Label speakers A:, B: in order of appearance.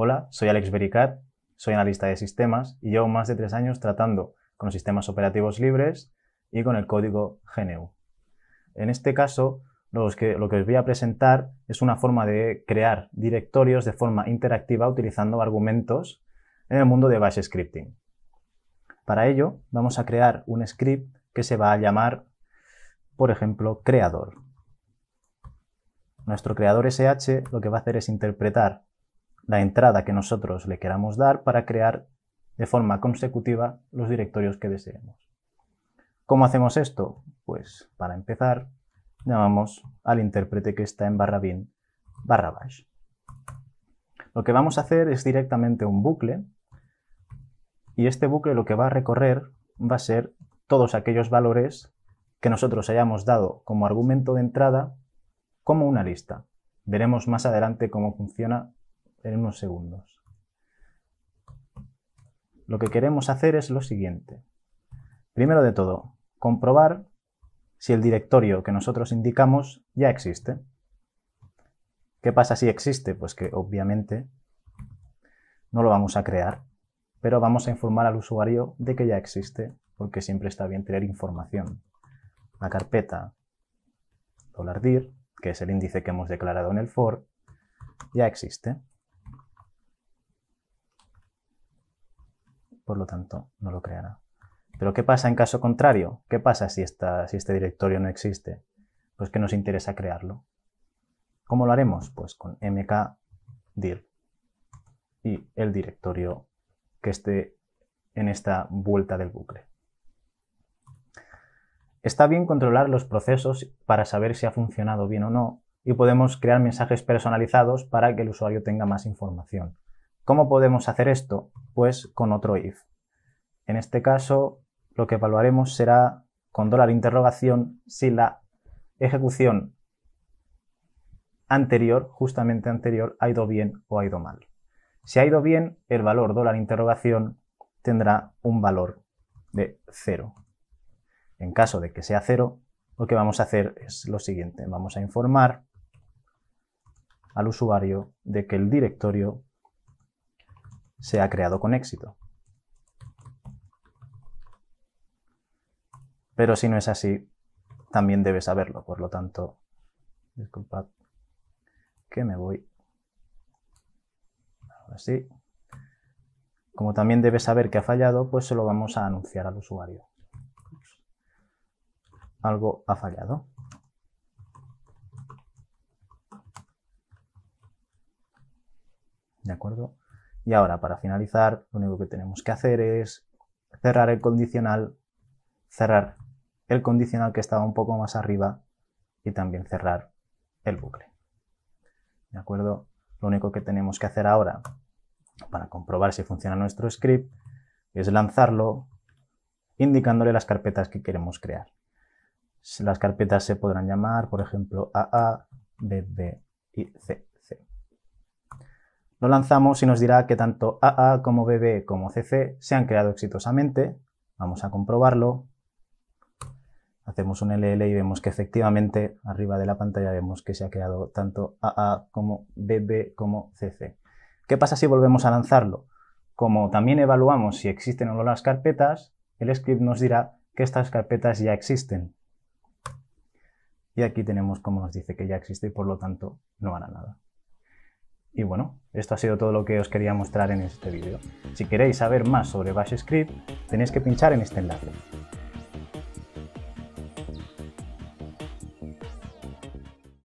A: Hola, soy Alex Bericat, soy analista de sistemas y llevo más de tres años tratando con sistemas operativos libres y con el código GNU. En este caso, lo que os voy a presentar es una forma de crear directorios de forma interactiva utilizando argumentos en el mundo de Bash Scripting. Para ello, vamos a crear un script que se va a llamar, por ejemplo, creador. Nuestro creador SH lo que va a hacer es interpretar la entrada que nosotros le queramos dar para crear de forma consecutiva los directorios que deseemos. ¿Cómo hacemos esto? Pues para empezar llamamos al intérprete que está en barra bin barra bash. Lo que vamos a hacer es directamente un bucle y este bucle lo que va a recorrer va a ser todos aquellos valores que nosotros hayamos dado como argumento de entrada como una lista. Veremos más adelante cómo funciona en unos segundos. Lo que queremos hacer es lo siguiente. Primero de todo, comprobar si el directorio que nosotros indicamos ya existe. ¿Qué pasa si existe? Pues que obviamente no lo vamos a crear, pero vamos a informar al usuario de que ya existe, porque siempre está bien tener información. La carpeta $dir, que es el índice que hemos declarado en el for, ya existe. por lo tanto no lo creará. Pero ¿qué pasa en caso contrario? ¿Qué pasa si, este directorio no existe? Pues que nos interesa crearlo. ¿Cómo lo haremos? Pues con mkdir y el directorio que esté en esta vuelta del bucle. Está bien controlar los procesos para saber si ha funcionado bien o no y podemos crear mensajes personalizados para que el usuario tenga más información. ¿Cómo podemos hacer esto? Pues con otro if. En este caso, lo que evaluaremos será con dólar interrogación si la ejecución anterior, justamente anterior, ha ido bien o ha ido mal. Si ha ido bien, el valor dólar interrogación tendrá un valor de 0. En caso de que sea 0, lo que vamos a hacer es lo siguiente. Vamos a informar al usuario de que el directorio se ha creado con éxito. Pero si no es así, también debes saberlo. Por lo tanto, disculpad que me voy. Ahora sí. Como también debes saber que ha fallado, pues se lo vamos a anunciar al usuario. Algo ha fallado. ¿De acuerdo? Y ahora, para finalizar, lo único que tenemos que hacer es cerrar el condicional, cerrar el condicional que estaba un poco más arriba y también cerrar el bucle. ¿De acuerdo? Lo único que tenemos que hacer ahora para comprobar si funciona nuestro script es lanzarlo indicándole las carpetas que queremos crear. Las carpetas se podrán llamar, por ejemplo, AA, BB y C. Lo lanzamos y nos dirá que tanto AA como BB como CC se han creado exitosamente. Vamos a comprobarlo. Hacemos un LL y vemos que efectivamente arriba de la pantalla vemos que se ha creado tanto AA como BB como CC. ¿Qué pasa si volvemos a lanzarlo? Como también evaluamos si existen o no las carpetas, el script nos dirá que estas carpetas ya existen. Y aquí tenemos como nos dice que ya existe y por lo tanto no hará nada. Y bueno, esto ha sido todo lo que os quería mostrar en este vídeo. Si queréis saber más sobre Bash Script, tenéis que pinchar en este enlace.